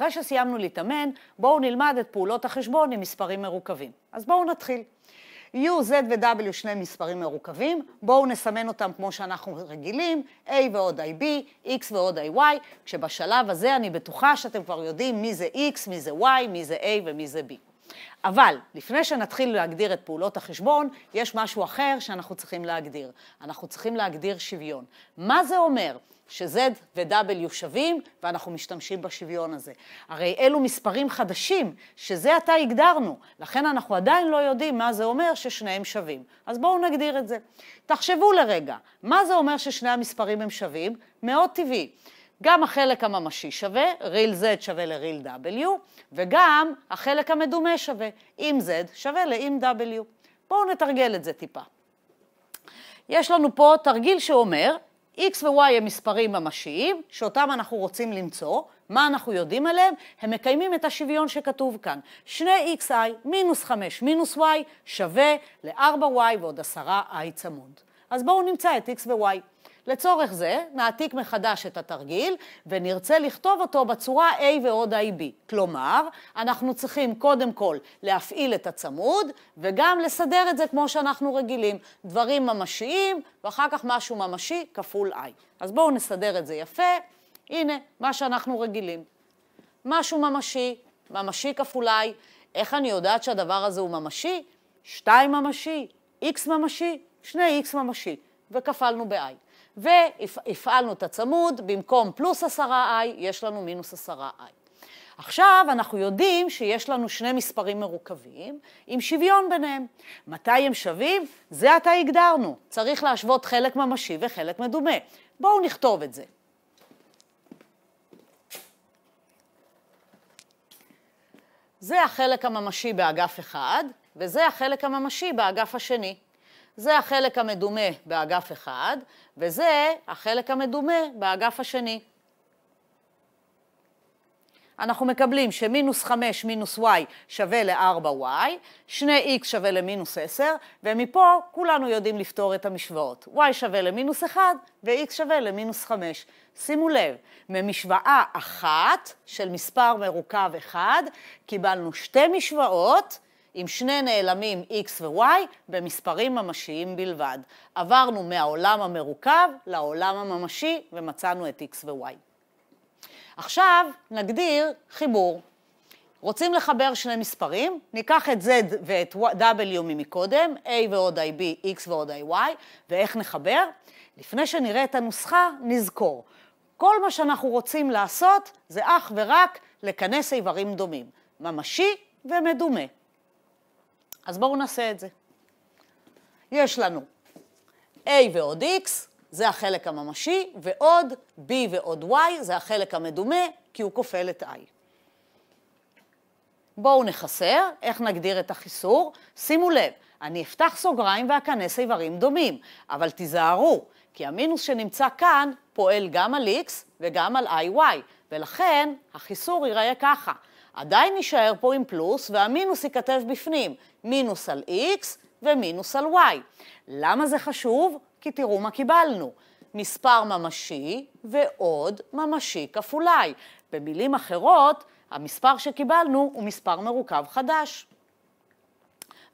אחרי שסיימנו להתאמן, בואו נלמד את פעולות החשבון עם מספרים מרוכבים. אז בואו נתחיל. U, Z ו-W שני מספרים מרוכבים, בואו נסמן אותם כמו שאנחנו רגילים, A ועוד IB, X ועוד IY, כשבשלב הזה אני בטוחה שאתם כבר יודעים מי זה X, מי זה Y, מי זה A ומי זה B. אבל לפני שנתחיל להגדיר את פעולות החשבון, יש משהו אחר שאנחנו צריכים להגדיר. אנחנו צריכים להגדיר שוויון. מה זה אומר? ש-Z ו-W שווים, ואנחנו משתמשים בשוויון הזה. הרי אלו מספרים חדשים, שזה עתה הגדרנו, לכן אנחנו עדיין לא יודעים מה זה אומר ששניהם שווים. אז בואו נגדיר את זה. תחשבו לרגע, מה זה אומר ששני המספרים הם שווים? מאוד טבעי. גם החלק הממשי שווה, real Z שווה ל-real W, וגם החלק המדומה שווה, אם Z שווה ל לאם W. בואו נתרגל את זה טיפה. יש לנו פה תרגיל שאומר x ו-y הם מספרים ממשיים, שאותם אנחנו רוצים למצוא. מה אנחנו יודעים עליהם? הם מקיימים את השוויון שכתוב כאן. שני xi מינוס 5 מינוס y שווה ל-4y ועוד 10i צמוד. אז בואו נמצא את x ו-y. לצורך זה, נעתיק מחדש את התרגיל ונרצה לכתוב אותו בצורה A ועוד IB. כלומר, אנחנו צריכים קודם כל להפעיל את הצמוד וגם לסדר את זה כמו שאנחנו רגילים, דברים ממשיים ואחר כך משהו ממשי כפול I. אז בואו נסדר את זה יפה. הנה, מה שאנחנו רגילים. משהו ממשי, ממשי כפול I. איך אני יודעת שהדבר הזה הוא ממשי? 2 ממשי, x ממשי, 2x ממשי, וכפלנו ב-i. והפעלנו את הצמוד, במקום פלוס עשרה i יש לנו מינוס עשרה i עכשיו אנחנו יודעים שיש לנו שני מספרים מרוכבים עם שוויון ביניהם. מתי הם שווים? זה עתה הגדרנו. צריך להשוות חלק ממשי וחלק מדומה. בואו נכתוב את זה. זה החלק הממשי באגף אחד, וזה החלק הממשי באגף השני. זה החלק המדומה באגף אחד, וזה החלק המדומה באגף השני. אנחנו מקבלים שמינוס 5 מינוס y שווה ל-4y, 2x שווה למינוס 10, ומפה כולנו יודעים לפתור את המשוואות. y שווה למינוס 1 ו-x שווה למינוס 5. שימו לב, ממשוואה אחת של מספר מרוכב 1 קיבלנו שתי משוואות, עם שני נעלמים x ו-y במספרים ממשיים בלבד. עברנו מהעולם המרוכב לעולם הממשי ומצאנו את x ו-y. עכשיו נגדיר חיבור. רוצים לחבר שני מספרים, ניקח את z ואת w ממקודם, a ועוד ib, x ועוד iy, ואיך נחבר? לפני שנראה את הנוסחה, נזכור. כל מה שאנחנו רוצים לעשות זה אך ורק לכנס איברים דומים, ממשי ומדומה. אז בואו נעשה את זה. יש לנו A ועוד X, זה החלק הממשי, ועוד B ועוד Y, זה החלק המדומה, כי הוא כופל את I. בואו נחסר, איך נגדיר את החיסור? שימו לב, אני אפתח סוגריים ואכנס איברים דומים, אבל תיזהרו, כי המינוס שנמצא כאן פועל גם על x וגם על iy, ולכן החיסור ייראה ככה. עדיין נישאר פה עם פלוס, והמינוס ייכתב בפנים, מינוס על x ומינוס על y. למה זה חשוב? כי תראו מה קיבלנו. מספר ממשי ועוד ממשי כפולי. במילים אחרות, המספר שקיבלנו הוא מספר מרוכב חדש.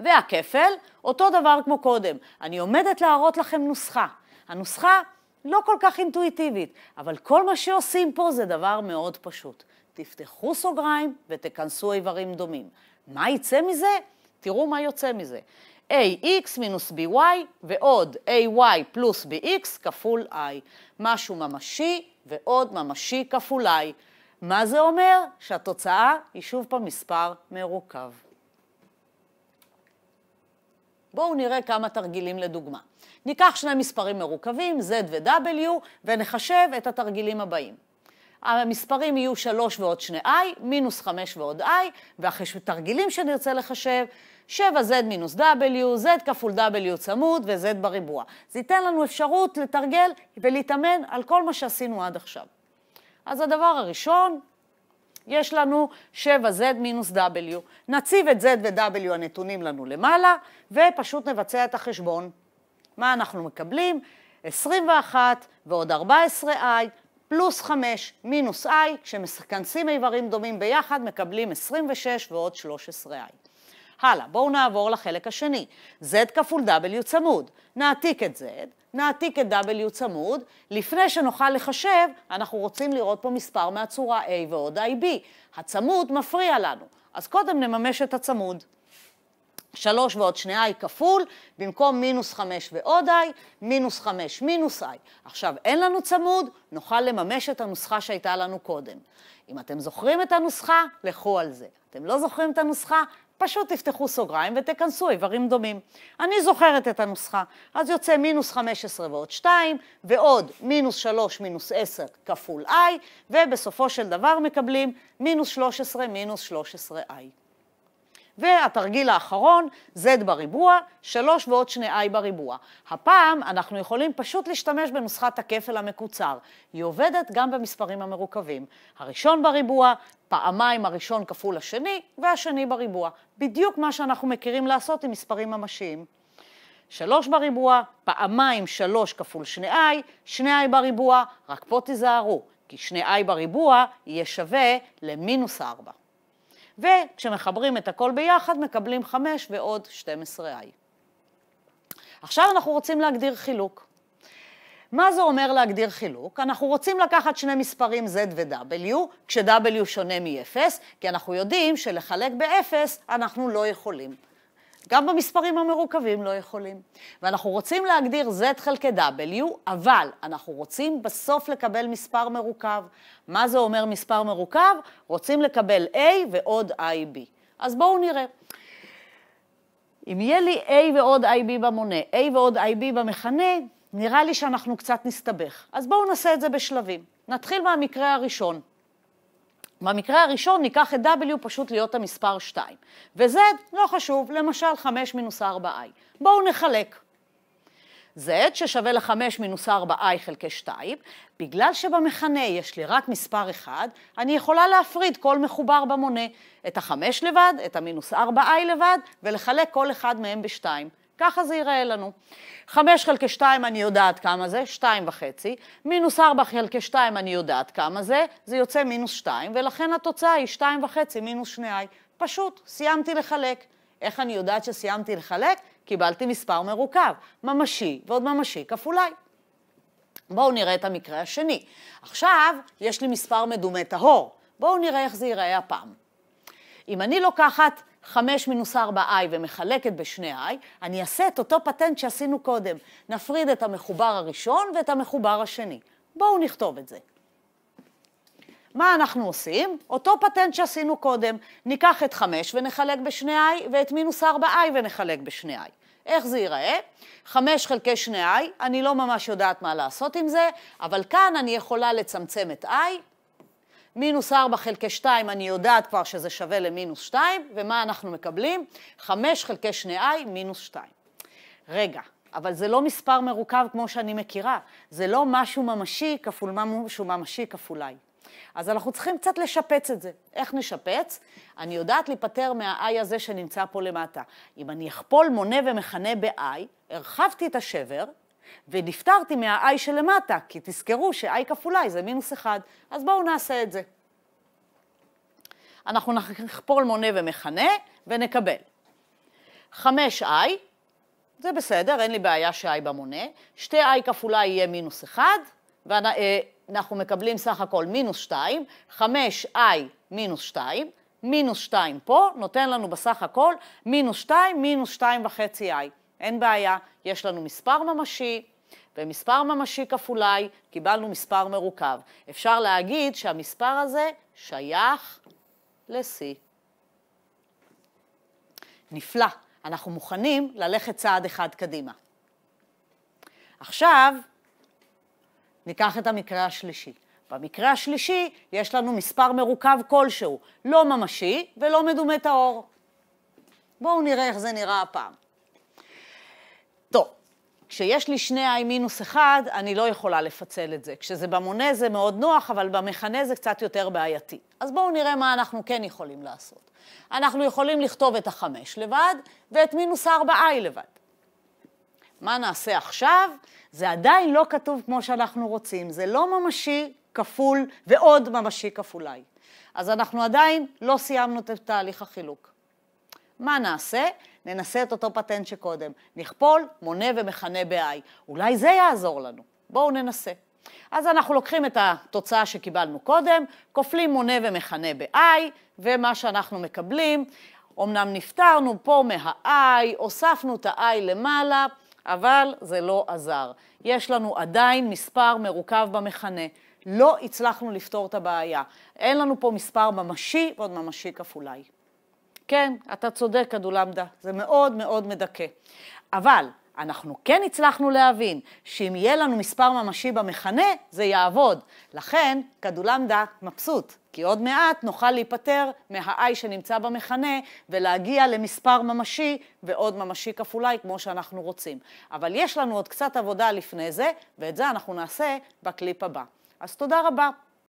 והכפל, אותו דבר כמו קודם. אני עומדת להראות לכם נוסחה. הנוסחה לא כל כך אינטואיטיבית, אבל כל מה שעושים פה זה דבר מאוד פשוט. תפתחו סוגריים ותכנסו איברים דומים. מה יצא מזה? תראו מה יוצא מזה. ax מינוס by ועוד ay פלוס bx כפול i. משהו ממשי ועוד ממשי כפול i. מה זה אומר? שהתוצאה היא שוב פעם מספר מרוכב. בואו נראה כמה תרגילים לדוגמה. ניקח שני מספרים מרוכבים, z ו-w, ונחשב את התרגילים הבאים. המספרים יהיו 3 ועוד 2i, מינוס 5 ועוד i, והתרגילים שנרצה לחשב, 7z מינוס w, z כפול w צמוד וz בריבוע. זה ייתן לנו אפשרות לתרגל ולהתאמן על כל מה שעשינו עד עכשיו. אז הדבר הראשון, יש לנו 7z מינוס w. נציב את z ו-w הנתונים לנו למעלה, ופשוט נבצע את החשבון. מה אנחנו מקבלים? 21 ועוד 14i פלוס 5 מינוס i, כשמכנסים איברים דומים ביחד מקבלים 26 ועוד 13i. הלאה, בואו נעבור לחלק השני. z כפול w צמוד. נעתיק את z, נעתיק את w צמוד. לפני שנוכל לחשב, אנחנו רוצים לראות פה מספר מהצורה a ועוד ib. הצמוד מפריע לנו, אז קודם נממש את הצמוד. 3 ועוד 2i כפול, במקום מינוס 5 ועוד i, מינוס 5 מינוס i. עכשיו, אין לנו צמוד, נוכל לממש את הנוסחה שהייתה לנו קודם. אם אתם זוכרים את הנוסחה, לכו על זה. אתם לא זוכרים את הנוסחה, פשוט תפתחו סוגריים ותכנסו איברים דומים. אני זוכרת את הנוסחה, אז יוצא מינוס 15 ועוד 2, ועוד מינוס 3 מינוס 10 כפול i, ובסופו של דבר מקבלים מינוס 13 מינוס 13i. והתרגיל האחרון, Z בריבוע, 3 ועוד 2i בריבוע. הפעם אנחנו יכולים פשוט להשתמש בנוסחת הכפל המקוצר. היא עובדת גם במספרים המרוכבים. הראשון בריבוע, פעמיים הראשון כפול השני, והשני בריבוע. בדיוק מה שאנחנו מכירים לעשות עם מספרים ממשיים. 3 בריבוע, פעמיים 3 כפול 2i, 2i בריבוע, רק פה תיזהרו, כי 2i בריבוע יהיה שווה למינוס 4. וכשמחברים את הכל ביחד מקבלים 5 ועוד 12i. עכשיו אנחנו רוצים להגדיר חילוק. מה זה אומר להגדיר חילוק? אנחנו רוצים לקחת שני מספרים z ו-w, כש-w שונה מ-0, כי אנחנו יודעים שלחלק ב-0 אנחנו לא יכולים. גם במספרים המרוכבים לא יכולים. ואנחנו רוצים להגדיר Z חלקי W, אבל אנחנו רוצים בסוף לקבל מספר מרוכב. מה זה אומר מספר מרוכב? רוצים לקבל A ועוד IB. אז בואו נראה. אם יהיה לי A ועוד IB במונה, A ועוד IB במכנה, נראה לי שאנחנו קצת נסתבך. אז בואו נעשה את זה בשלבים. נתחיל מהמקרה הראשון. במקרה הראשון ניקח את W פשוט להיות המספר 2, ו-Z לא חשוב, למשל 5 מינוס 4i. בואו נחלק. Z ששווה ל-5 מינוס 4i חלקי 2, בגלל שבמכנה יש לי רק מספר 1, אני יכולה להפריד כל מחובר במונה, את ה-5 לבד, את המינוס 4i לבד, ולחלק כל אחד מהם ב-2. ככה זה ייראה לנו. 5 חלקי 2 אני יודעת כמה זה, 2 וחצי, מינוס 4 חלקי 2 אני יודעת כמה זה, זה יוצא מינוס 2, ולכן התוצאה היא 2 וחצי מינוס 2i. פשוט, סיימתי לחלק. איך אני יודעת שסיימתי לחלק? קיבלתי מספר מרוכב, ממשי ועוד ממשי כפול i. בואו נראה את המקרה השני. עכשיו, יש לי מספר מדומה טהור. בואו נראה איך זה ייראה הפעם. אם אני לוקחת 5 מינוס 4i ומחלקת בשני i, אני אעשה את אותו פטנט שעשינו קודם. נפריד את המחובר הראשון ואת המחובר השני. בואו נכתוב את זה. מה אנחנו עושים? אותו פטנט שעשינו קודם, ניקח את 5 ונחלק ב-2i, ואת מינוס 4i ונחלק ב-2i. איך זה ייראה? 5 חלקי 2i, אני לא ממש יודעת מה לעשות עם זה, אבל כאן אני יכולה לצמצם את i, מינוס 4 חלקי 2, אני יודעת כבר שזה שווה למינוס 2, ומה אנחנו מקבלים? 5 חלקי 2i מינוס 2. רגע, אבל זה לא מספר מרוכב כמו שאני מכירה, זה לא משהו ממשי כפול משהו ממשי כפול i. אז אנחנו צריכים קצת לשפץ את זה. איך נשפץ? אני יודעת להיפטר מה-i הזה שנמצא פה למטה. אם אני אכפול מונה ומכנה ב-i, הרחבתי את השבר, ונפטרתי מה-i שלמטה, כי תזכרו ש-i כפול i זה מינוס 1, אז בואו נעשה את זה. אנחנו נכפול מונה ומכנה ונקבל. 5i, זה בסדר, אין לי בעיה ש-i במונה, 2i כפול i יהיה מינוס 1, ואנחנו אה, מקבלים סך הכל מינוס 2, 5i מינוס 2, מינוס 2 פה, נותן לנו בסך הכל מינוס 2, מינוס 2 וחצי i. אין בעיה, יש לנו מספר ממשי, ומספר ממשי i, קיבלנו מספר מרוכב. אפשר להגיד שהמספר הזה שייך ל-c. נפלא, אנחנו מוכנים ללכת צעד אחד קדימה. עכשיו, ניקח את המקרה השלישי. במקרה השלישי יש לנו מספר מרוכב כלשהו, לא ממשי ולא מדומה טהור. בואו נראה איך זה נראה הפעם. כשיש לי שני i מינוס אחד, אני לא יכולה לפצל את זה. כשזה במונה זה מאוד נוח, אבל במכנה זה קצת יותר בעייתי. אז בואו נראה מה אנחנו כן יכולים לעשות. אנחנו יכולים לכתוב את החמש לבד ואת מינוס ארבע i לבד. מה נעשה עכשיו? זה עדיין לא כתוב כמו שאנחנו רוצים, זה לא ממשי כפול ועוד ממשי כפול i. אז אנחנו עדיין לא סיימנו את תהליך החילוק. מה נעשה? ננסה את אותו פטנט שקודם. נכפול, מונה ומכנה ב-i. אולי זה יעזור לנו. בואו ננסה. אז אנחנו לוקחים את התוצאה שקיבלנו קודם, כופלים מונה ומכנה ב-i, ומה שאנחנו מקבלים, אמנם נפטרנו פה מה-i, הוספנו את ה-i למעלה, אבל זה לא עזר. יש לנו עדיין מספר מרוכב במכנה. לא הצלחנו לפתור את הבעיה. אין לנו פה מספר ממשי ועוד ממשי כפול i. כן, אתה צודק, אדולמדה, זה מאוד מאוד מדכא. אבל אנחנו כן הצלחנו להבין שאם יהיה לנו מספר ממשי במכנה, זה יעבוד. לכן, כדולמדה מבסוט, כי עוד מעט נוכל להיפטר מה-i שנמצא במכנה ולהגיע למספר ממשי ועוד ממשי כפול i כמו שאנחנו רוצים. אבל יש לנו עוד קצת עבודה לפני זה, ואת זה אנחנו נעשה בקליפ הבא. אז תודה רבה.